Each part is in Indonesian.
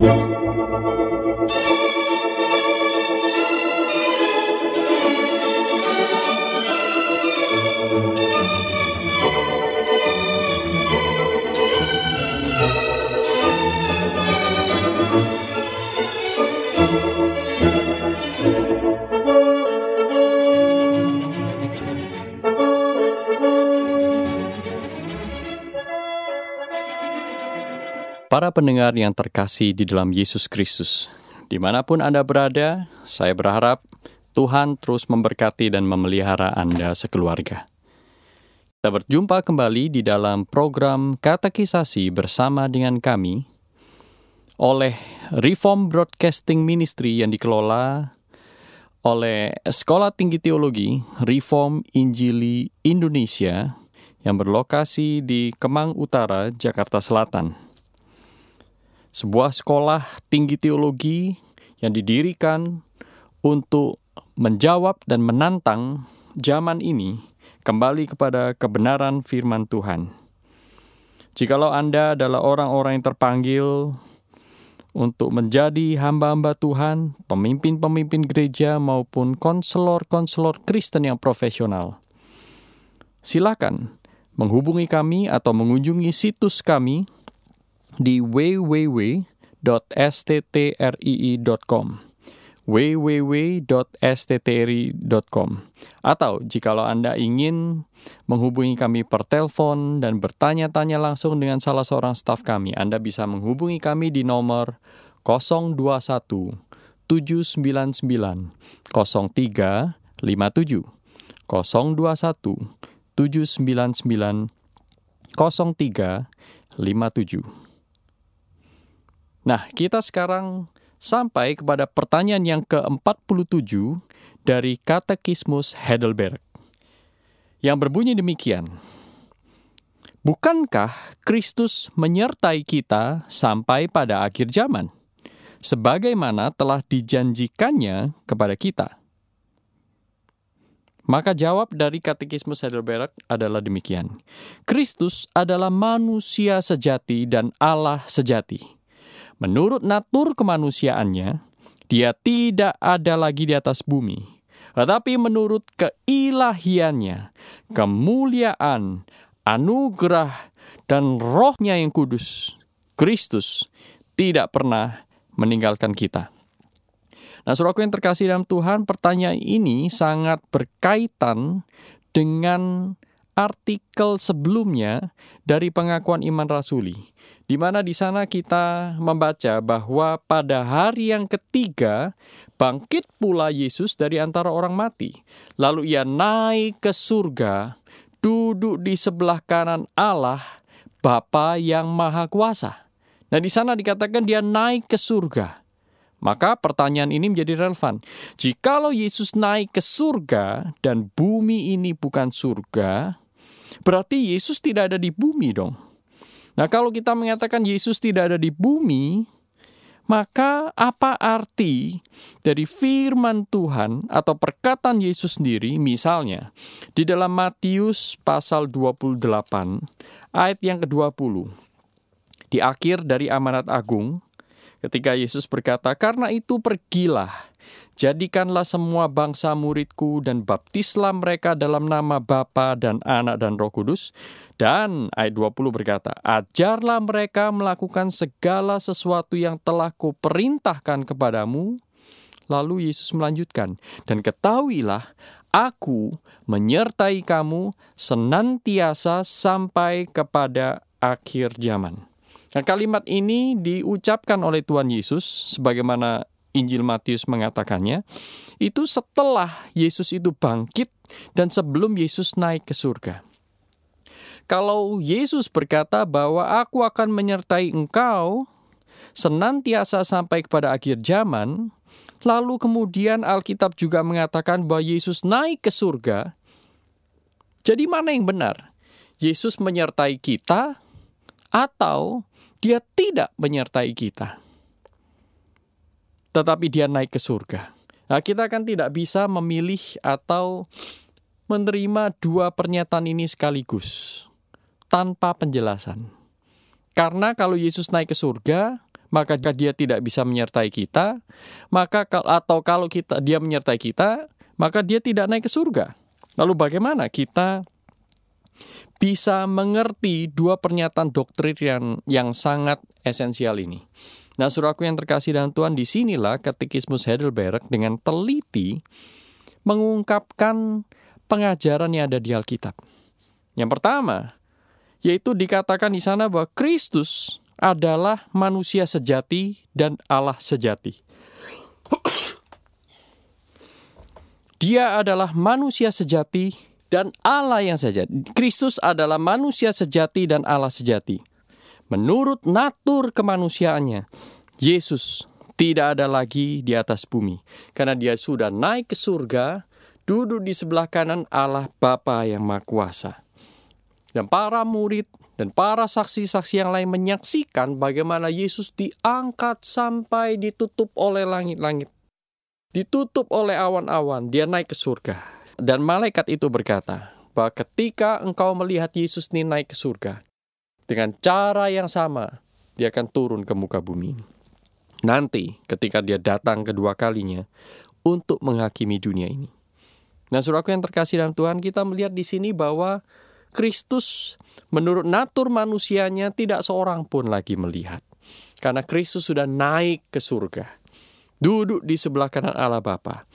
Música Para pendengar yang terkasih di dalam Yesus Kristus, dimanapun Anda berada, saya berharap Tuhan terus memberkati dan memelihara Anda sekeluarga. Kita berjumpa kembali di dalam program Katekisasi bersama dengan kami oleh Reform Broadcasting Ministry yang dikelola oleh Sekolah Tinggi Teologi Reform Injili Indonesia yang berlokasi di Kemang Utara, Jakarta Selatan sebuah sekolah tinggi teologi yang didirikan untuk menjawab dan menantang zaman ini kembali kepada kebenaran firman Tuhan. Jikalau Anda adalah orang-orang yang terpanggil untuk menjadi hamba-hamba Tuhan, pemimpin-pemimpin gereja maupun konselor-konselor Kristen yang profesional, silakan menghubungi kami atau mengunjungi situs kami di www.sttrii.com www.sttri.com atau jikalau Anda ingin menghubungi kami per telepon dan bertanya-tanya langsung dengan salah seorang staf kami, Anda bisa menghubungi kami di nomor 021 799 03 57 021 799 03 57 Nah, kita sekarang sampai kepada pertanyaan yang ke-47 dari Katekismus Heidelberg. Yang berbunyi demikian. Bukankah Kristus menyertai kita sampai pada akhir zaman? Sebagaimana telah dijanjikannya kepada kita. Maka jawab dari Katekismus Heidelberg adalah demikian. Kristus adalah manusia sejati dan Allah sejati Menurut natur kemanusiaannya, dia tidak ada lagi di atas bumi. Tetapi menurut keilahiannya, kemuliaan, anugerah, dan rohnya yang kudus, Kristus tidak pernah meninggalkan kita. Nah, suraku yang terkasih dalam Tuhan, pertanyaan ini sangat berkaitan dengan artikel sebelumnya dari pengakuan iman rasuli, di mana di sana kita membaca bahwa pada hari yang ketiga bangkit pula Yesus dari antara orang mati, lalu ia naik ke surga, duduk di sebelah kanan Allah, Bapa yang Maha Kuasa. Nah, di sana dikatakan dia naik ke surga. Maka pertanyaan ini menjadi relevan. Jikalau Yesus naik ke surga dan bumi ini bukan surga, Berarti Yesus tidak ada di bumi dong. Nah, kalau kita mengatakan Yesus tidak ada di bumi, maka apa arti dari firman Tuhan atau perkataan Yesus sendiri misalnya di dalam Matius pasal 28 ayat yang ke-20 di akhir dari amanat agung ketika Yesus berkata karena itu pergilah Jadikanlah semua bangsa muridku dan baptislah mereka dalam nama Bapa dan Anak dan Roh Kudus. Dan ayat 20 berkata, Ajarlah mereka melakukan segala sesuatu yang telah kuperintahkan kepadamu. Lalu Yesus melanjutkan, Dan ketahuilah, aku menyertai kamu senantiasa sampai kepada akhir zaman. Nah, kalimat ini diucapkan oleh Tuhan Yesus sebagaimana Injil Matius mengatakannya, itu setelah Yesus itu bangkit dan sebelum Yesus naik ke surga. Kalau Yesus berkata bahwa aku akan menyertai engkau senantiasa sampai kepada akhir zaman, lalu kemudian Alkitab juga mengatakan bahwa Yesus naik ke surga, jadi mana yang benar? Yesus menyertai kita atau dia tidak menyertai kita tetapi dia naik ke surga. Nah, kita kan tidak bisa memilih atau menerima dua pernyataan ini sekaligus tanpa penjelasan. Karena kalau Yesus naik ke surga, maka dia tidak bisa menyertai kita, maka atau kalau kita dia menyertai kita, maka dia tidak naik ke surga. Lalu bagaimana kita bisa mengerti dua pernyataan doktrin yang, yang sangat esensial ini? Nah, suruh aku yang terkasih dan Tuhan, disinilah ketikismus Heidelberg dengan teliti mengungkapkan pengajaran yang ada di Alkitab. Yang pertama, yaitu dikatakan di sana bahwa Kristus adalah manusia sejati dan Allah sejati. Dia adalah manusia sejati dan Allah yang sejati. Kristus adalah manusia sejati dan Allah sejati menurut natur kemanusiaannya, Yesus tidak ada lagi di atas bumi karena dia sudah naik ke surga, duduk di sebelah kanan Allah Bapa yang Maha Kuasa. Dan para murid dan para saksi-saksi yang lain menyaksikan bagaimana Yesus diangkat sampai ditutup oleh langit-langit. Ditutup oleh awan-awan, dia naik ke surga. Dan malaikat itu berkata, bahwa ketika engkau melihat Yesus ini naik ke surga, dengan cara yang sama, dia akan turun ke muka bumi. Nanti ketika dia datang kedua kalinya untuk menghakimi dunia ini. Nah suraku yang terkasih dalam Tuhan, kita melihat di sini bahwa Kristus menurut natur manusianya tidak seorang pun lagi melihat. Karena Kristus sudah naik ke surga. Duduk di sebelah kanan Allah Bapa.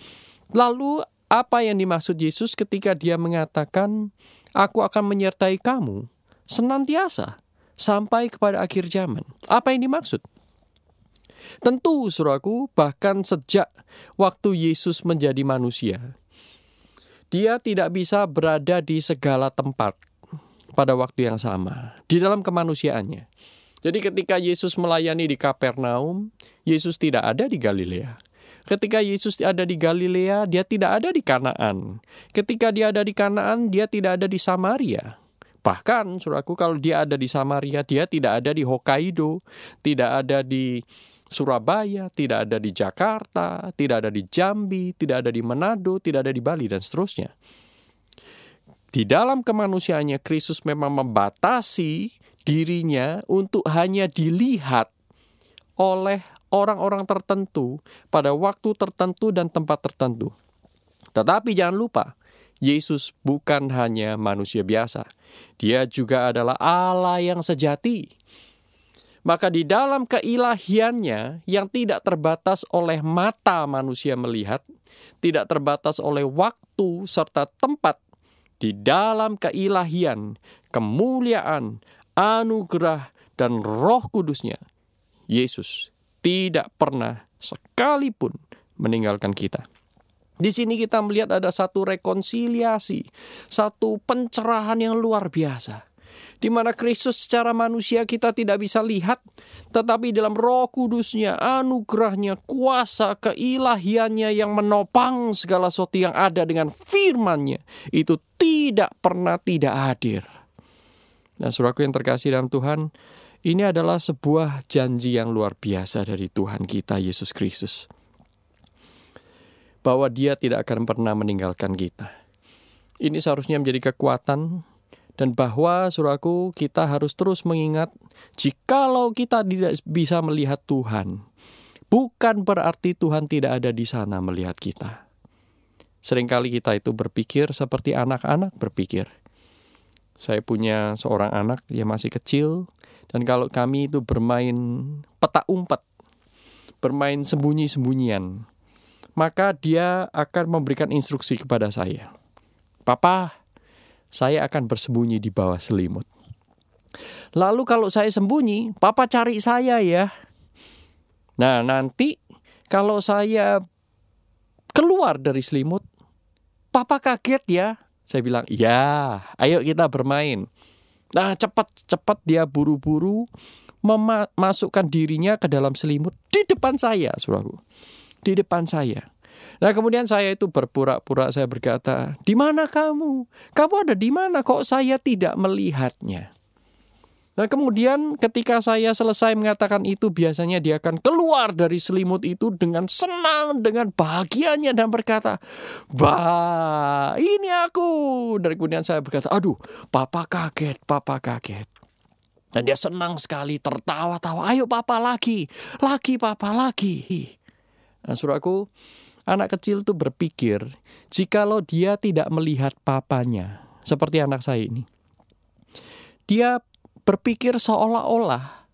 Lalu apa yang dimaksud Yesus ketika dia mengatakan, Aku akan menyertai kamu senantiasa sampai kepada akhir zaman. Apa yang dimaksud? Tentu, suraku, bahkan sejak waktu Yesus menjadi manusia, dia tidak bisa berada di segala tempat pada waktu yang sama, di dalam kemanusiaannya. Jadi ketika Yesus melayani di Kapernaum, Yesus tidak ada di Galilea. Ketika Yesus ada di Galilea, dia tidak ada di Kanaan. Ketika dia ada di Kanaan, dia tidak ada di Samaria. Bahkan, suraku kalau dia ada di Samaria, dia tidak ada di Hokkaido, tidak ada di Surabaya, tidak ada di Jakarta, tidak ada di Jambi, tidak ada di Manado, tidak ada di Bali, dan seterusnya. Di dalam kemanusiaannya, Kristus memang membatasi dirinya untuk hanya dilihat oleh orang-orang tertentu pada waktu tertentu dan tempat tertentu. Tetapi jangan lupa, Yesus bukan hanya manusia biasa, dia juga adalah Allah yang sejati. Maka di dalam keilahiannya yang tidak terbatas oleh mata manusia melihat, tidak terbatas oleh waktu serta tempat, di dalam keilahian, kemuliaan, anugerah, dan roh kudusnya, Yesus tidak pernah sekalipun meninggalkan kita. Di sini kita melihat ada satu rekonsiliasi, satu pencerahan yang luar biasa. Di mana Kristus secara manusia kita tidak bisa lihat, tetapi dalam roh kudusnya, anugerahnya, kuasa, keilahiannya yang menopang segala sesuatu yang ada dengan firmannya, itu tidak pernah tidak hadir. Nah, suraku yang terkasih dalam Tuhan, ini adalah sebuah janji yang luar biasa dari Tuhan kita, Yesus Kristus bahwa dia tidak akan pernah meninggalkan kita. Ini seharusnya menjadi kekuatan dan bahwa suraku kita harus terus mengingat jikalau kita tidak bisa melihat Tuhan, bukan berarti Tuhan tidak ada di sana melihat kita. Seringkali kita itu berpikir seperti anak-anak berpikir. Saya punya seorang anak yang masih kecil dan kalau kami itu bermain peta umpet, bermain sembunyi-sembunyian, maka dia akan memberikan instruksi kepada saya. Papa, saya akan bersembunyi di bawah selimut. Lalu kalau saya sembunyi, papa cari saya ya. Nah, nanti kalau saya keluar dari selimut, papa kaget ya. Saya bilang, "Ya, ayo kita bermain." Nah, cepat-cepat dia buru-buru memasukkan dirinya ke dalam selimut di depan saya, Saudaraku di depan saya. Nah kemudian saya itu berpura-pura saya berkata, di mana kamu? Kamu ada di mana? Kok saya tidak melihatnya? Nah kemudian ketika saya selesai mengatakan itu biasanya dia akan keluar dari selimut itu dengan senang, dengan bahagianya dan berkata, Bah, ini aku. Dan kemudian saya berkata, aduh, papa kaget, papa kaget. Dan dia senang sekali tertawa-tawa, ayo papa lagi, lagi papa lagi. Nah, eh, suruhku, anak kecil itu berpikir, jikalau dia tidak melihat papanya, seperti anak saya ini, dia berpikir seolah-olah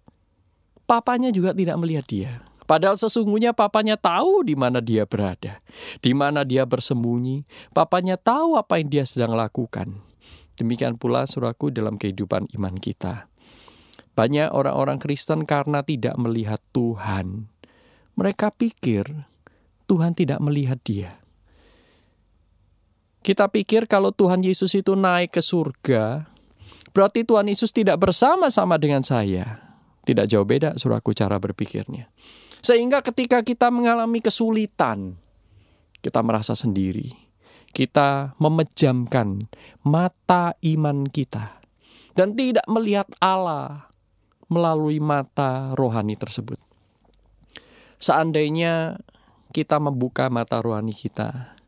papanya juga tidak melihat dia. Padahal sesungguhnya papanya tahu di mana dia berada, di mana dia bersembunyi. Papanya tahu apa yang dia sedang lakukan. Demikian pula suraku dalam kehidupan iman kita. Banyak orang-orang Kristen karena tidak melihat Tuhan, mereka pikir Tuhan tidak melihat dia. Kita pikir kalau Tuhan Yesus itu naik ke surga, berarti Tuhan Yesus tidak bersama-sama dengan saya. Tidak jauh beda aku cara berpikirnya. Sehingga ketika kita mengalami kesulitan, kita merasa sendiri. Kita memejamkan mata iman kita dan tidak melihat Allah melalui mata rohani tersebut. Seandainya kita membuka mata rohani kita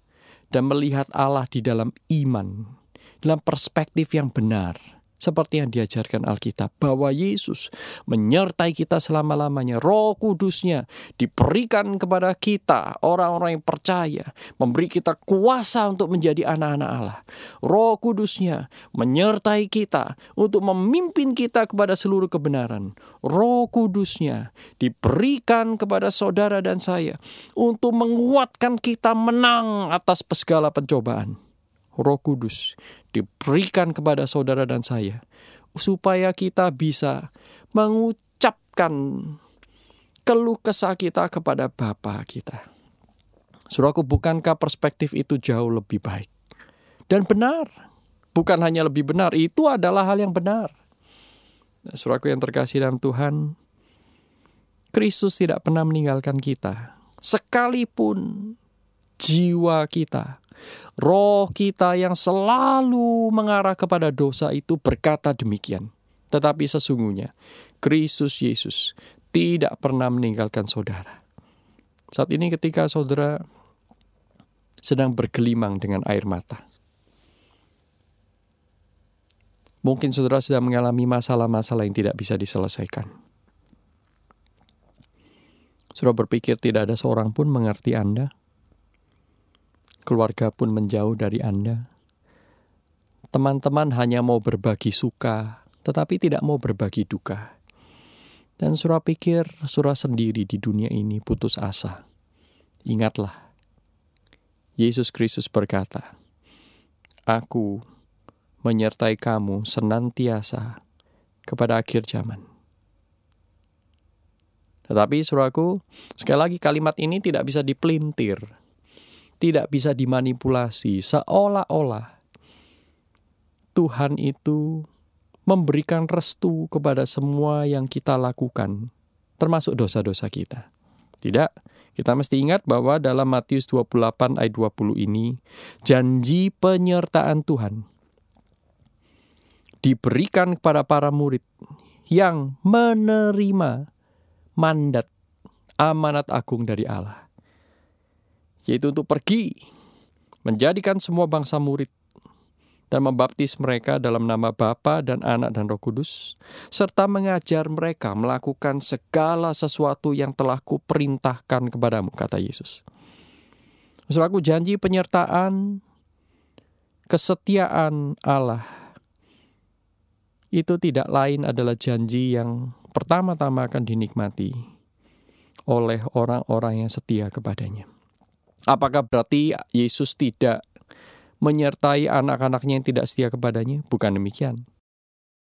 dan melihat Allah di dalam iman, dalam perspektif yang benar, seperti yang diajarkan Alkitab bahwa Yesus menyertai kita selama-lamanya Roh Kudusnya diberikan kepada kita orang-orang yang percaya memberi kita kuasa untuk menjadi anak-anak Allah Roh Kudusnya menyertai kita untuk memimpin kita kepada seluruh kebenaran Roh Kudusnya diberikan kepada saudara dan saya untuk menguatkan kita menang atas segala pencobaan Roh Kudus diberikan kepada saudara dan saya supaya kita bisa mengucapkan keluh kesah kita kepada Bapa kita. Suruhku bukankah perspektif itu jauh lebih baik? Dan benar, bukan hanya lebih benar, itu adalah hal yang benar. Suruhku yang terkasih dalam Tuhan, Kristus tidak pernah meninggalkan kita. Sekalipun jiwa kita Roh kita yang selalu mengarah kepada dosa itu berkata demikian. Tetapi sesungguhnya, Kristus Yesus tidak pernah meninggalkan saudara. Saat ini ketika saudara sedang bergelimang dengan air mata. Mungkin saudara sedang mengalami masalah-masalah yang tidak bisa diselesaikan. Saudara berpikir tidak ada seorang pun mengerti Anda keluarga pun menjauh dari Anda. Teman-teman hanya mau berbagi suka, tetapi tidak mau berbagi duka. Dan surah pikir surah sendiri di dunia ini putus asa. Ingatlah, Yesus Kristus berkata, Aku menyertai kamu senantiasa kepada akhir zaman. Tetapi suraku, sekali lagi kalimat ini tidak bisa dipelintir tidak bisa dimanipulasi, seolah-olah Tuhan itu memberikan restu kepada semua yang kita lakukan, termasuk dosa-dosa kita. Tidak, kita mesti ingat bahwa dalam Matius 28 ayat 20 ini, janji penyertaan Tuhan diberikan kepada para murid yang menerima mandat amanat agung dari Allah yaitu untuk pergi, menjadikan semua bangsa murid, dan membaptis mereka dalam nama Bapa dan Anak dan Roh Kudus, serta mengajar mereka melakukan segala sesuatu yang telah kuperintahkan kepadamu, kata Yesus. Selaku janji penyertaan, kesetiaan Allah, itu tidak lain adalah janji yang pertama-tama akan dinikmati oleh orang-orang yang setia kepadanya. Apakah berarti Yesus tidak menyertai anak-anaknya yang tidak setia kepadanya? Bukan demikian.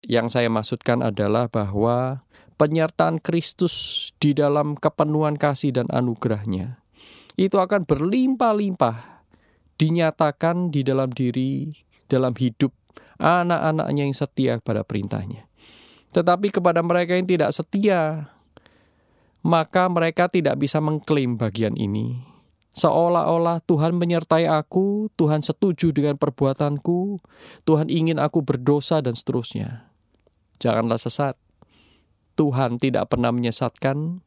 Yang saya maksudkan adalah bahwa penyertaan Kristus di dalam kepenuhan kasih dan anugerahnya itu akan berlimpah-limpah dinyatakan di dalam diri, dalam hidup anak-anaknya yang setia kepada perintahnya. Tetapi kepada mereka yang tidak setia, maka mereka tidak bisa mengklaim bagian ini Seolah-olah Tuhan menyertai aku, Tuhan setuju dengan perbuatanku, Tuhan ingin aku berdosa, dan seterusnya. Janganlah sesat. Tuhan tidak pernah menyesatkan,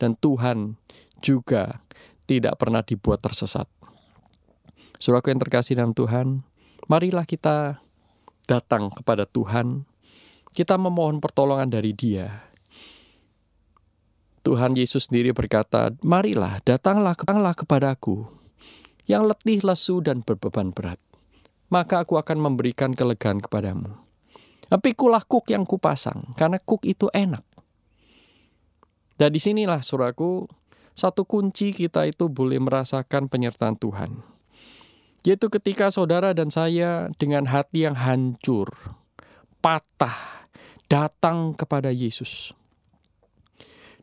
dan Tuhan juga tidak pernah dibuat tersesat. Suraku yang terkasih dalam Tuhan, marilah kita datang kepada Tuhan. Kita memohon pertolongan dari Dia Tuhan Yesus sendiri berkata, "Marilah, datanglah, datanglah kepadaku yang letih lesu dan berbeban berat, maka aku akan memberikan kelegaan kepadamu. kulah kuk yang kupasang, karena kuk itu enak." Dan disinilah suraku satu kunci kita itu boleh merasakan penyertaan Tuhan. Yaitu ketika saudara dan saya dengan hati yang hancur, patah, datang kepada Yesus.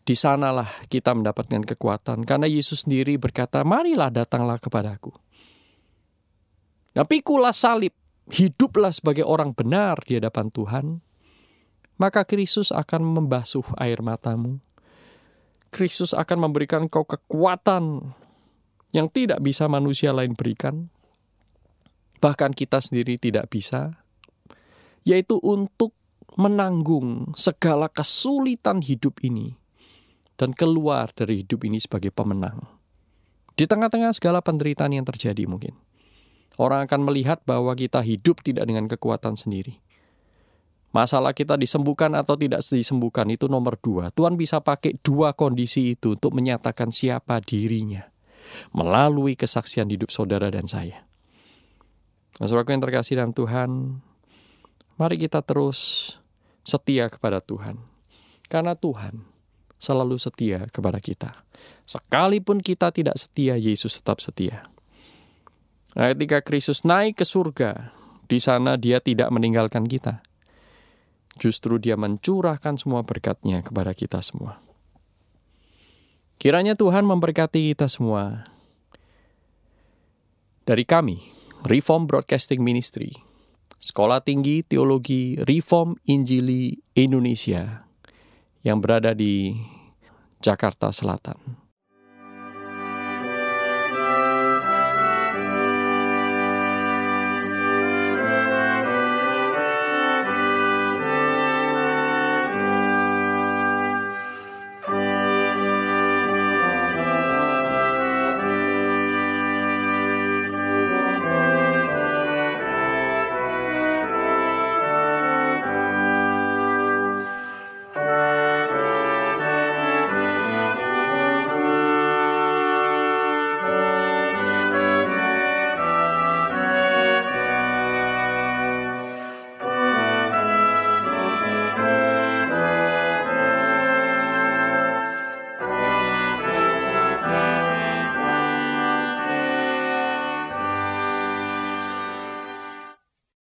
Di sanalah kita mendapatkan kekuatan. Karena Yesus sendiri berkata, marilah datanglah kepadaku. Nah pikulah salib, hiduplah sebagai orang benar di hadapan Tuhan. Maka Kristus akan membasuh air matamu. Kristus akan memberikan kau kekuatan yang tidak bisa manusia lain berikan. Bahkan kita sendiri tidak bisa. Yaitu untuk menanggung segala kesulitan hidup ini dan keluar dari hidup ini sebagai pemenang. Di tengah-tengah segala penderitaan yang terjadi mungkin. Orang akan melihat bahwa kita hidup tidak dengan kekuatan sendiri. Masalah kita disembuhkan atau tidak disembuhkan itu nomor dua. Tuhan bisa pakai dua kondisi itu untuk menyatakan siapa dirinya. Melalui kesaksian hidup saudara dan saya. Masalah saudaraku yang terkasih dalam Tuhan, mari kita terus setia kepada Tuhan. Karena Tuhan selalu setia kepada kita. Sekalipun kita tidak setia, Yesus tetap setia. ketika Kristus naik ke surga, di sana dia tidak meninggalkan kita. Justru dia mencurahkan semua berkatnya kepada kita semua. Kiranya Tuhan memberkati kita semua. Dari kami, Reform Broadcasting Ministry, Sekolah Tinggi Teologi Reform Injili Indonesia, yang berada di Jakarta Selatan.